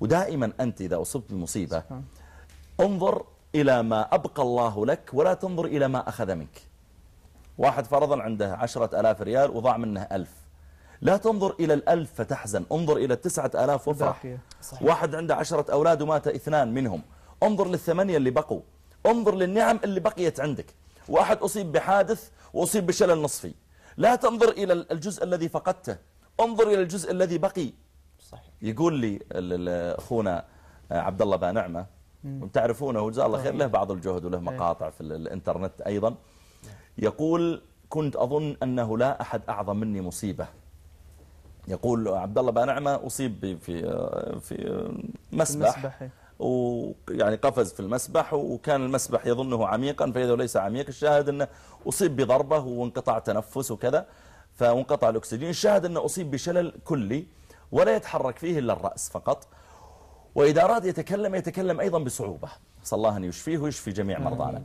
ودائما أنت إذا أصبت بمصيبة انظر إلى ما أبقى الله لك ولا تنظر إلى ما أخذ منك واحد فرضا عنده عشرة ألاف ريال وضاع منه ألف لا تنظر إلى الألف فتحزن انظر إلى التسعة ألاف وفرح واحد عنده عشرة أولاد ومات اثنان منهم انظر للثمانية اللي بقوا انظر للنعم اللي بقيت عندك واحد أصيب بحادث وأصيب بشلل نصفي لا تنظر إلى الجزء الذي فقدته انظر إلى الجزء الذي بقي صحيح. يقول لي أخونا آه، عبد الله بانعمة نعمة وتعرفونه وجزاه الله خير له بعض الجهد وله إيه. مقاطع في الانترنت أيضا يقول كنت أظن أنه لا أحد أعظم مني مصيبة يقول عبد الله بن نعمة أصيب في آه، في آه، مسبح إيه. ويعني قفز في المسبح وكان المسبح يظنه عميقا فإذا ليس عميق الشاهد أنه أصيب بضربة وانقطاع تنفس وكذا فانقطع الأكسجين الشاهد أنه أصيب بشلل كلي ولا يتحرك فيه إلا الرأس فقط وإذا أراد يتكلم يتكلم أيضا بصعوبة صلى الله أن يشفيه ويشفي جميع مرضانا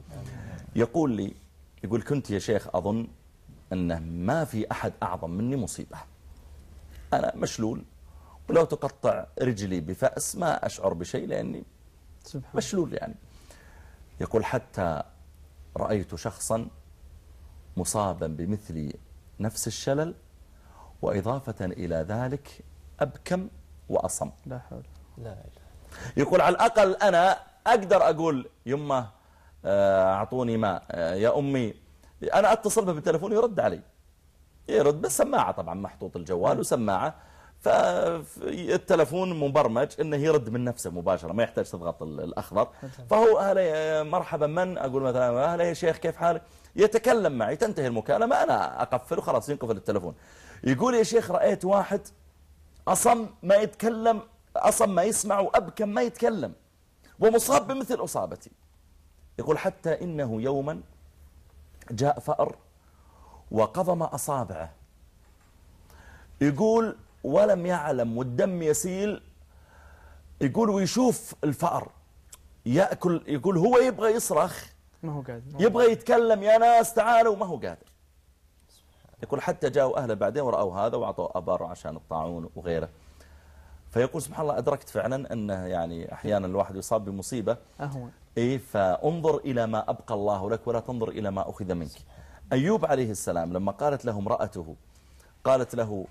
يقول لي يقول كنت يا شيخ أظن أنه ما في أحد أعظم مني مصيبة أنا مشلول ولو تقطع رجلي بفأس ما أشعر بشيء لأني مشلول يعني يقول حتى رأيت شخصا مصابا بمثل نفس الشلل وإضافة إلى ذلك أبكم وأصم لا حول لا إله يقول على الأقل أنا أقدر أقول يما آه، أعطوني ماء آه، يا أمي أنا أتصل به بالتلفون يرد علي يرد بالسماعة طبعا محطوط الجوال وسماعة فالتلفون مبرمج انه يرد من نفسه مباشرة ما يحتاج تضغط الأخضر فهو أهلا مرحبا من أقول مثلا أهلا يا شيخ كيف حالك يتكلم معي تنتهي المكالمة أنا أقفل وخلاص ينقفل التلفون يقول يا شيخ رأيت واحد أصم ما يتكلم أصم ما يسمع وأبكم ما يتكلم ومصاب بمثل أصابتي يقول حتى إنه يوما جاء فأر وقضم أصابعه يقول ولم يعلم والدم يسيل يقول ويشوف الفأر يأكل يقول هو يبغى يصرخ ما هو قادر يبغى يتكلم يا ناس تعالوا ما هو قادر يقول حتى جاءوا أهله بعدين ورأوا هذا وعطوا ابر عشان الطاعون وغيره فيقول سبحان الله أدركت فعلا أنه يعني أحيانا الواحد يصاب بمصيبة اهون إيه فانظر إلى ما أبقى الله لك ولا تنظر إلى ما أخذ منك أيوب عليه السلام لما قالت له امرأته قالت له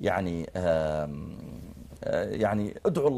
يعني آه، يعني ادعو الله